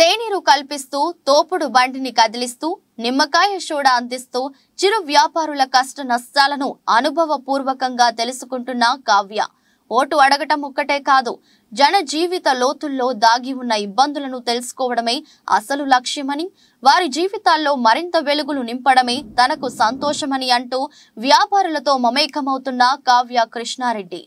తేనీరు కల్పిస్తూ తోపుడు బండిని కదిలిస్తూ నిమ్మకాయ షూడ అందిస్తూ చిరు వ్యాపారుల కష్ట నష్టాలను అనుభవపూర్వకంగా తెలుసుకుంటున్న కావ్య ఓటు అడగటం ఒక్కటే కాదు జన జీవిత లోతుల్లో దాగి ఉన్న ఇబ్బందులను తెలుసుకోవడమే అసలు లక్ష్యమని వారి జీవితాల్లో మరింత వెలుగులు నింపడమే తనకు సంతోషమని అంటూ వ్యాపారులతో మమేకమవుతున్న కావ్య కృష్ణారెడ్డి